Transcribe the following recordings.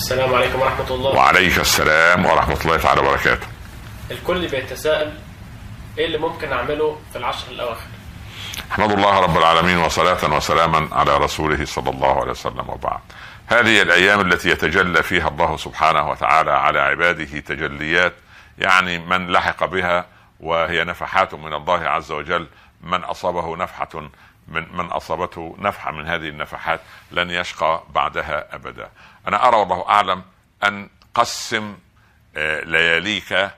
السلام عليكم ورحمة الله وعليك السلام ورحمة الله تعالى وبركاته الكل بيتساءل ايه اللي ممكن اعمله في العشر الاواخر احمد الله رب العالمين وصلاة وسلاما على رسوله صلى الله عليه وسلم وبعد هذه الايام التي يتجلى فيها الله سبحانه وتعالى على عباده تجليات يعني من لحق بها وهي نفحات من الله عز وجل من اصابه نفحه من من اصابته نفحه من هذه النفحات لن يشقى بعدها ابدا. انا ارى والله اعلم ان قسم آه، لياليك آه،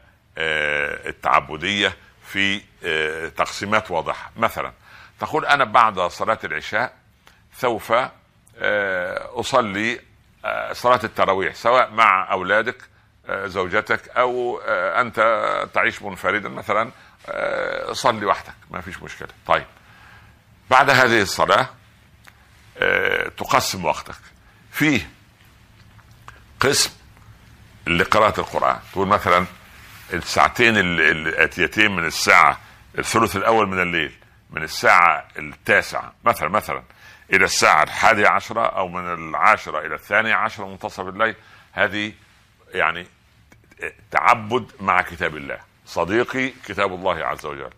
التعبديه في آه، تقسيمات واضحه، مثلا تقول انا بعد صلاه العشاء سوف اصلي صلاه التراويح سواء مع اولادك زوجتك او انت تعيش منفردا مثلا صلي وحدك ما فيش مشكله طيب بعد هذه الصلاة آه، تقسم وقتك فيه قسم لقراءة القرآن تقول مثلا الساعتين الآتيتين من الساعة الثلث الأول من الليل من الساعة التاسعة مثلا مثلا إلى الساعة الحادية عشرة أو من العاشرة إلى الثانية عشرة منتصف الليل هذه يعني تعبد مع كتاب الله صديقي كتاب الله عز وجل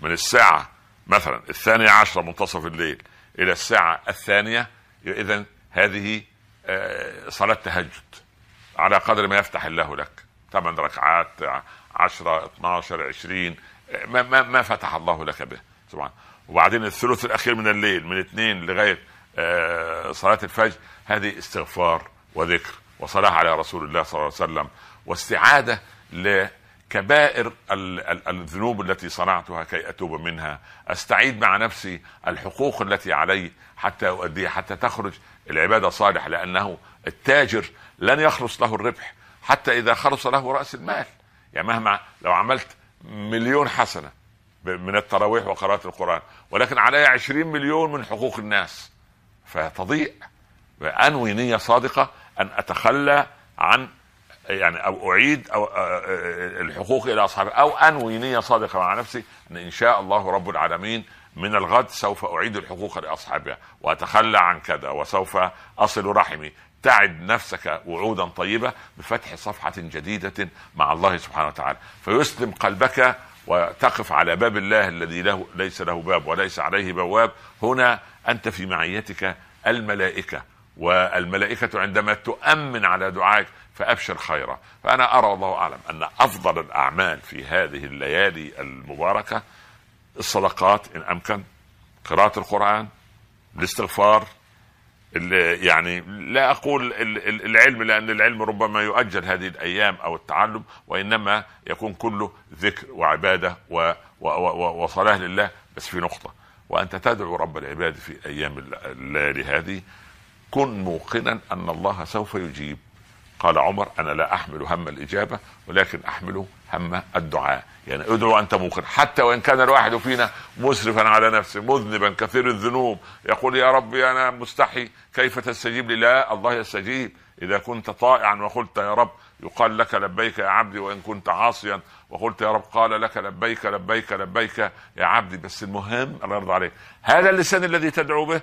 من الساعة مثلا الثانية عشرة منتصف الليل إلى الساعة الثانية إذا هذه آه، صلاة تهجد على قدر ما يفتح الله لك ثمان ركعات عشرة 12 عشرين ما, ما, ما فتح الله لك به طبعا وبعدين الثلث الأخير من الليل من اثنين لغاية آه، صلاة الفجر هذه استغفار وذكر وصلاة على رسول الله صلى الله عليه وسلم واستعادة كبائر الذنوب التي صنعتها كي اتوب منها استعيد مع نفسي الحقوق التي علي حتى اؤديها حتى تخرج العباده صالح لانه التاجر لن يخلص له الربح حتى اذا خلص له راس المال يعني مهما لو عملت مليون حسنه من التراويح وقراءه القران ولكن علي عشرين مليون من حقوق الناس فتضيع انوي نيه صادقه ان اتخلى عن يعني او اعيد أو آه، آه، آه، الحقوق الى اصحابها او انوي نيه صادقه مع نفسي ان ان شاء الله رب العالمين من الغد سوف اعيد الحقوق لاصحابها واتخلى عن كذا وسوف اصل رحمي تعد نفسك وعودا طيبه بفتح صفحه جديده مع الله سبحانه وتعالى فيسلم قلبك وتقف على باب الله الذي له ليس له باب وليس عليه بواب هنا انت في معيتك الملائكه والملائكه عندما تؤمن على دعائك فابشر خيرا فانا ارى والله اعلم ان افضل الاعمال في هذه الليالي المباركه الصدقات ان امكن قراءه القران الاستغفار يعني لا اقول العلم لان العلم ربما يؤجل هذه الايام او التعلم وانما يكون كله ذكر وعباده وصلاه لله بس في نقطه وانت تدعو رب العباد في ايام الليالي هذه كن موقنا ان الله سوف يجيب قال عمر انا لا احمل هم الاجابه ولكن احمل هم الدعاء يعني ادعو انت موقن حتى وان كان الواحد فينا مسرفا على نفسه مذنبا كثير الذنوب يقول يا ربي انا مستحي كيف تستجيب لي لا الله يستجيب اذا كنت طائعا وقلت يا رب يقال لك لبيك يا عبدي وان كنت عاصيا وقلت يا رب قال لك لبيك لبيك لبيك يا عبدي بس المهم الله يرضى عليك هذا اللسان الذي تدعو به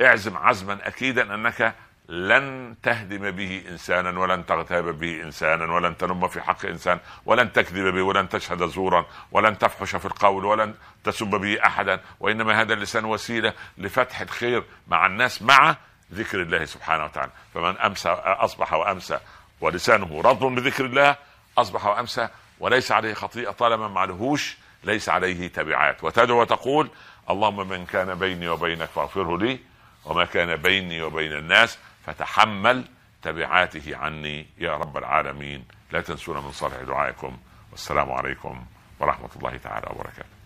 اعزم عزما اكيدا انك لن تهدم به انسانا ولن تغتاب به انسانا ولن تلم في حق انسان ولن تكذب به ولن تشهد زورا ولن تفحش في القول ولن تسب به احدا وانما هذا اللسان وسيله لفتح الخير مع الناس مع ذكر الله سبحانه وتعالى فمن امسى اصبح وامسى ولسانه رطب بذكر الله اصبح وامسى وليس عليه خطيئه طالما ما عليهوش ليس عليه تبعات وتدعو وتقول اللهم من كان بيني وبينك فاغفره لي وما كان بيني وبين الناس فتحمل تبعاته عني يا رب العالمين لا تنسونا من صالح دعائكم والسلام عليكم ورحمه الله تعالى وبركاته